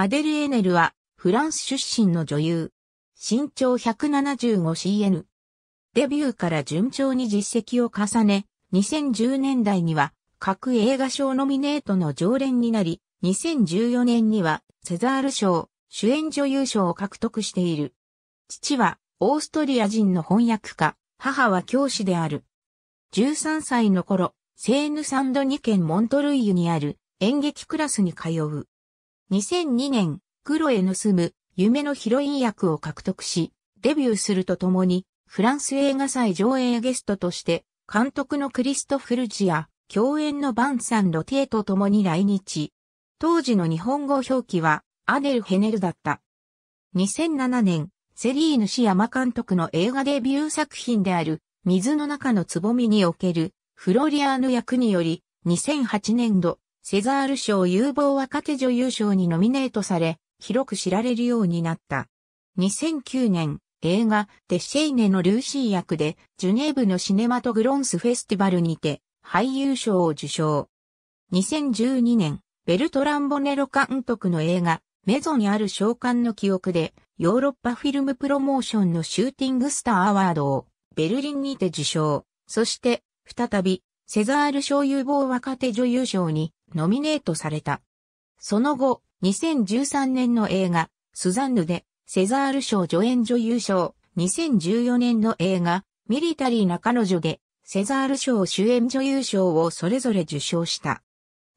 アデル・エネルは、フランス出身の女優。身長 175cn。デビューから順調に実績を重ね、2010年代には、各映画賞ノミネートの常連になり、2014年には、セザール賞、主演女優賞を獲得している。父は、オーストリア人の翻訳家、母は教師である。13歳の頃、セーヌサンド2県モントルイユにある演劇クラスに通う。2002年、黒へ盗む夢のヒロイン役を獲得し、デビューするとともに、フランス映画祭上映ゲストとして、監督のクリストフルジア、共演のバンサン・ロティエと共に来日。当時の日本語表記は、アデル・ヘネルだった。2007年、セリーヌ・シヤマ監督の映画デビュー作品である、水の中のつぼみにおける、フロリアーヌ役により、2008年度、セザール賞有望若手女優賞にノミネートされ、広く知られるようになった。2009年、映画、デシェイネのルーシー役で、ジュネーブのシネマトグロンスフェスティバルにて、俳優賞を受賞。2012年、ベルトランボネロ監督の映画、メゾにある召喚の記憶で、ヨーロッパフィルムプロモーションのシューティングスターアワードを、ベルリンにて受賞。そして、再び、セザール賞有望若手女優賞に、ノミネートされた。その後、2013年の映画、スザンヌで、セザール賞助演女優賞、2014年の映画、ミリタリーな彼女で、セザール賞主演女優賞をそれぞれ受賞した。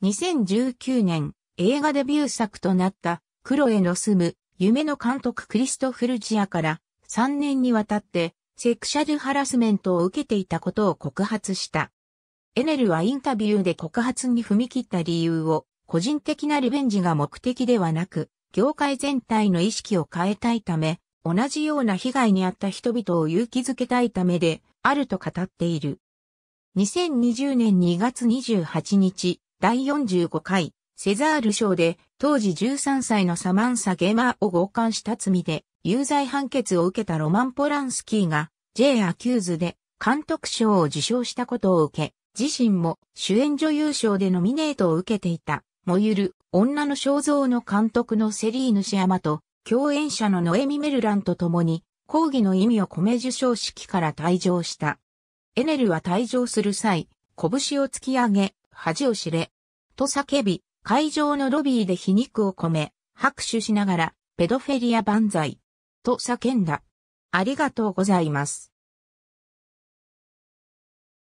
2019年、映画デビュー作となった、クロエの住む、夢の監督クリストフルジアから、3年にわたって、セクシャルハラスメントを受けていたことを告発した。エネルはインタビューで告発に踏み切った理由を、個人的なリベンジが目的ではなく、業界全体の意識を変えたいため、同じような被害に遭った人々を勇気づけたいためで、あると語っている。2020年2月28日、第45回、セザール賞で、当時13歳のサマンサ・ゲマーを強姦した罪で、有罪判決を受けたロマン・ポランスキーが、J アキューズで、監督賞を受賞したことを受け、自身も主演女優賞でノミネートを受けていた、もゆる、女の肖像の監督のセリーヌ・シアマと、共演者のノエミ・メルランと共に、抗議の意味を込め受賞式から退場した。エネルは退場する際、拳を突き上げ、恥を知れ、と叫び、会場のロビーで皮肉を込め、拍手しながら、ペドフェリア万歳、と叫んだ。ありがとうございます。